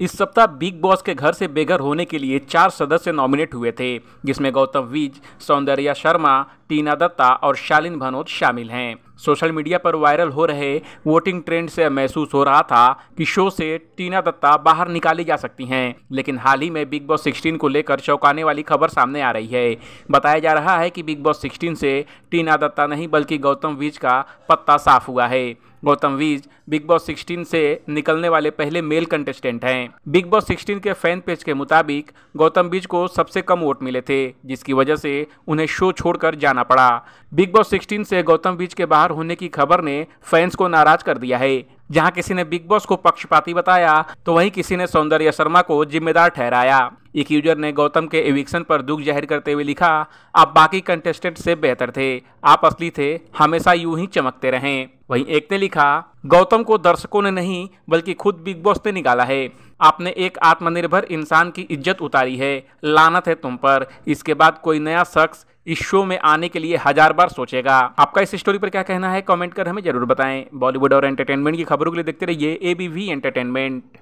इस सप्ताह big boss के घर से बेघर होने के लिए चार सदस्य नॉमिनेट हुए थे जिसमें गौतम विज सौंदर्या शर्मा टीना दत्ता और शालिन भनोत शामिल हैं सोशल मीडिया पर वायरल हो रहे वोटिंग ट्रेंड से महसूस हो रहा था कि शो से टीना दत्ता बाहर निकाली जा सकती हैं लेकिन हाल ही में बिग बॉस 16 को लेकर चौंकाने वाली खबर सामने आ रही है बताया जा रहा है कि बिग बॉस 16 से टीना दत्ता नहीं बल्कि गौतम बीज का पत्ता साफ हुआ है गौतम वीज बिग बॉस 16 से निकलने वाले पहले मेल कंटेस्टेंट हैं बिग बॉस 16 के फैन पेज के मुताबिक गौतम बीज को सबसे कम वोट मिले थे जिसकी वजह से उन्हें शो छोड़कर जाना पड़ा बिग बॉस 16 से गौतम बीज के बाहर बाहर होने की खबर ने फैंस को नाराज कर दिया है जहां किसी ने बिग बॉस को पक्षपाती बताया तो वहीं किसी ने सौंदर्य शर्मा को जिम्मेदार ठहराया एक यूजर ने गौतम के एविक्शन पर दुख जाहिर करते हुए लिखा आप बाकी कंटेस्टेंट से बेहतर थे आप असली थे हमेशा यूं ही चमकते रहें वहीं एक ने लिखा गौतम को दर्शकों ने नहीं बल्कि खुद बिग बॉस ने निकाला है आपने एक आत्मनिर्भर इंसान की इज्जत उतारी है लानत है तुम पर इसके बाद कोई नया शख्स इस शो में आने के लिए हजार बार सोचेगा आपका इस स्टोरी पर क्या कहना है कमेंट कर हमें जरूर बताएं बॉलीवुड और एंटरटेनमेंट की खबरों के लिए देखते रहिए एबीवी एंटरटेनमेंट